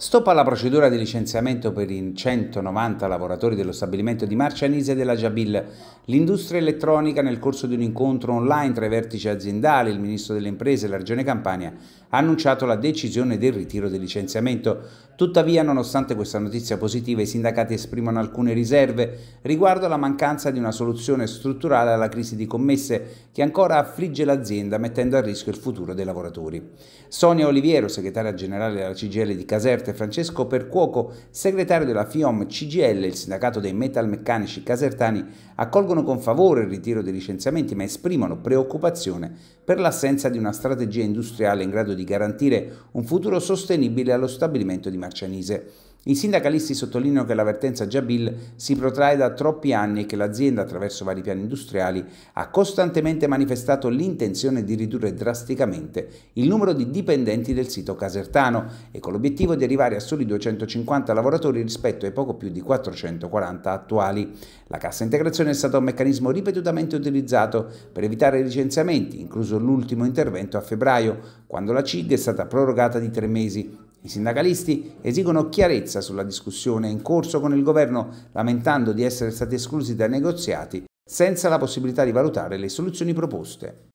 Stoppa la procedura di licenziamento per i 190 lavoratori dello stabilimento di Marcianise della Jabil. L'industria elettronica nel corso di un incontro online tra i vertici aziendali, il ministro delle imprese e la regione Campania ha annunciato la decisione del ritiro del licenziamento. Tuttavia, nonostante questa notizia positiva, i sindacati esprimono alcune riserve riguardo alla mancanza di una soluzione strutturale alla crisi di commesse che ancora affligge l'azienda mettendo a rischio il futuro dei lavoratori. Sonia Oliviero, segretaria generale della CGL di Caserta, Caserta Francesco Percuoco, segretario della FIOM CGL, il sindacato dei metalmeccanici casertani, accolgono con favore il ritiro dei licenziamenti ma esprimono preoccupazione per l'assenza di una strategia industriale in grado di garantire un futuro sostenibile allo stabilimento di Marcianise. I sindacalisti sottolineano che l'avvertenza Jabil si protrae da troppi anni e che l'azienda, attraverso vari piani industriali, ha costantemente manifestato l'intenzione di ridurre drasticamente il numero di dipendenti del sito casertano e con l'obiettivo di arrivare a soli 250 lavoratori rispetto ai poco più di 440 attuali. La cassa integrazione è stata un meccanismo ripetutamente utilizzato per evitare licenziamenti, incluso l'ultimo intervento a febbraio, quando la CIG è stata prorogata di tre mesi i sindacalisti esigono chiarezza sulla discussione in corso con il governo, lamentando di essere stati esclusi dai negoziati senza la possibilità di valutare le soluzioni proposte.